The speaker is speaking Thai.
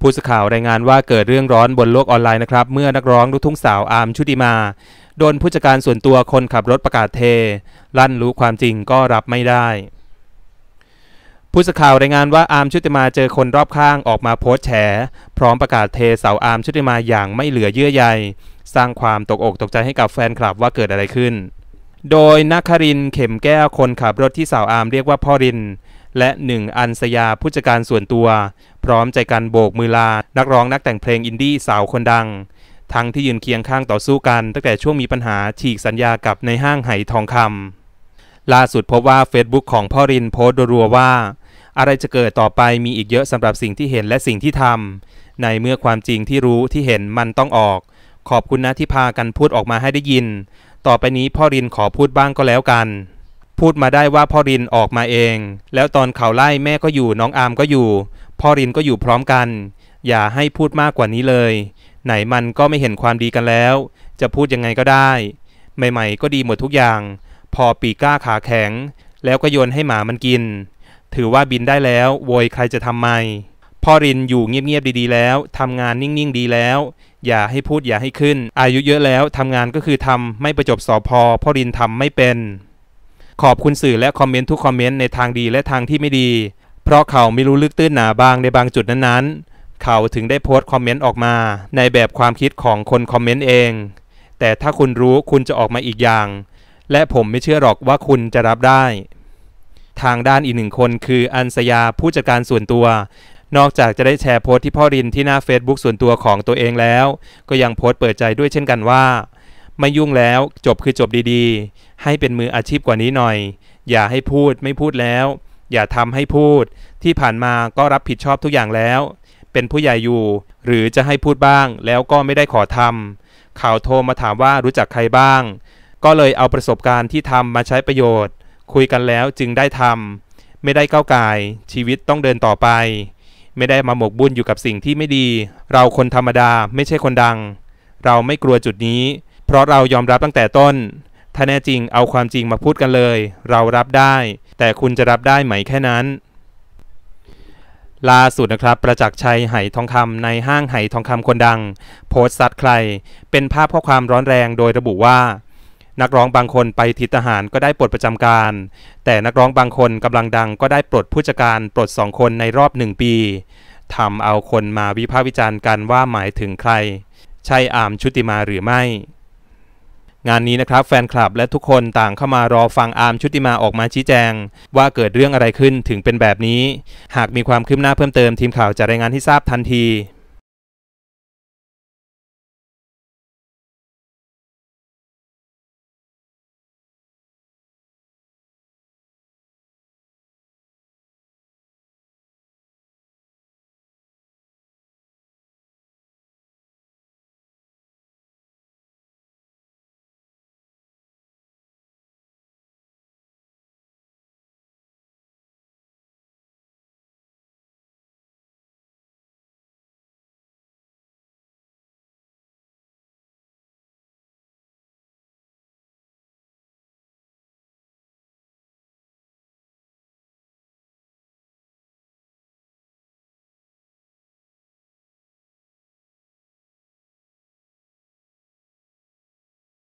ผู้สื่อข่าวรายงานว่าเกิดเรื่องร้อนบนโลกออนไลน์นะครับเมื่อนักร้องลูกทุ่งสาวอาร์มชุติมาโดนผู้จัดการส่วนตัวคนขับรถประกาศเท ลั่นรู้ความจริงก็รับไม่ได้ ผู้สื่อข่าวรายงานว่าอาร์มชุติมาเจอคนรอบข้างออกมาโพสต์แฉพร้อมประกาศเทเสาอาร์มชุติมาอย่างไม่เหลือเยื่อใยสร้างความตกอกตกใจให้กับแฟนคลับว่าเกิดอะไรขึ้น โดยนักครินเข็มแก้วคนขับรถที่สาวอาร์มเรียกว่าพ่อรินและหนึ่งอันสยาผู้จัดการส่วนตัว พร้อมใจกันโบกมือลา นักร้องนักแต่งเพลงอินดี้สาวคนดัง ทั้งที่ยืนเคียงข้างต่อสู้กัน ตั้งแต่ช่วงมีปัญหาฉีกสัญญากับในห้างไหทองคำล่าสุดพบว่า Facebook ของพ่อรินโพสต์รัวว่า อะไรจะเกิดต่อไปมีอีกเยอะสำหรับสิ่งที่เห็นและสิ่งที่ทำในเมื่อความจริงที่รู้ที่เห็นมันต้องออก ขอบคุณนะที่พากันพูดออกมาให้ได้ยิน ต่อไปนี้พ่อรินขอพูดบ้างก็แล้วกันพูดมาได้ว่าพ่อรินออกมาเอง แล้วตอนเขาไล่แม่ก็อยู่น้องอามก็อยู่ พ่อรินก็อยู่พร้อมกัน อย่าให้พูดมากกว่านี้เลย ไหนมันก็ไม่เห็นความดีกันแล้ว จะพูดยังไงก็ได้ใหม่ๆก็ดีหมดทุกอย่าง พอปีก้าขาแข็ง แล้วก็โยนให้หมามันกิน ถือว่าบินได้แล้วโวยใครจะทำไม พ่อรินอยู่เงียบๆดีๆแล้วทำงานนิ่งๆดีแล้ว อย่าให้พูดอย่าให้ขึ้นอายุเยอะแล้วทำงานก็คือทำไม่ประจบสอพอพ่อรินทำไม่เป็นขอบคุณสื่อและคอมเมนต์ทุกคอมเมนต์ในทางดีและทางที่ไม่ดี เพราะเขาไม่รู้ลึกตื้นหนาบางในบางจุดนั้น ๆ เขาถึงได้โพสต์คอมเมนต์ออกมาในแบบความคิดของคนคอมเมนต์เอง แต่ถ้าคุณรู้คุณจะออกมาอีกอย่าง และผมไม่เชื่อหรอกว่าคุณจะรับได้ ทางด้านอีกหนึ่งคนคืออันสยาผู้จัดการส่วนตัว นอกจากจะได้แชร์โพสต์ที่พ่อรินที่หน้า Facebook ส่วนตัวของตัวเองแล้ว ก็ยังโพสต์เปิดใจด้วยเช่นกันว่าไม่ยุ่งแล้วจบคือจบดีๆ ให้เป็นมืออาชีพกว่านี้หน่อย อย่าให้พูดไม่พูดแล้ว อย่าทำให้พูดที่ผ่านมาก็รับผิดชอบทุกอย่างแล้ว เป็นผู้ใหญ่อยู่ หรือจะให้พูดบ้างแล้วก็ไม่ได้ขอทำข่าวโทรมาถามว่ารู้จักใครบ้าง ก็เลยเอาประสบการณ์ที่ทำมาใช้ประโยชน์ คุยกันแล้วจึงได้ทำไม่ได้ก้าวไก่ชีวิตต้องเดินต่อไป ไม่ได้มาหมกบุญอยู่กับสิ่งที่ไม่ดี เราคนธรรมดาไม่ใช่คนดัง เราไม่กลัวจุดนี้พราะเรายอมรับตั้งแต่ต้น ถ้าแน่จริงเอาความจริงมาพูดกันเลย เรารับได้ แต่คุณจะรับได้ไหมแค่นั้น ล่าสุดนะครับ ประจักษ์ชัยไหทองคำในห้างไหทองคำคนดัง โพสต์ซัดใคร เป็นภาพข้อความร้อนแรงโดยระบุว่า นักร้องบางคนไปทิศทหารก็ได้ปลดประจำการ แต่นักร้องบางคนกำลังดังก็ได้ปลดผู้จัดการปลดสองคนในรอบหนึ่งปี ทำเอาคนมาวิพากษ์วิจารณ์กันว่าหมายถึงใคร ใช่อามชุติมาหรือไม่งานนี้นะครับแฟนคลับและทุกคนต่างเข้ามารอฟังอาร์มชุติมาออกมาชี้แจง ว่าเกิดเรื่องอะไรขึ้นถึงเป็นแบบนี้ หากมีความคืบหน้าเพิ่มเติมทีมข่าวจะรายงานให้ทราบทันที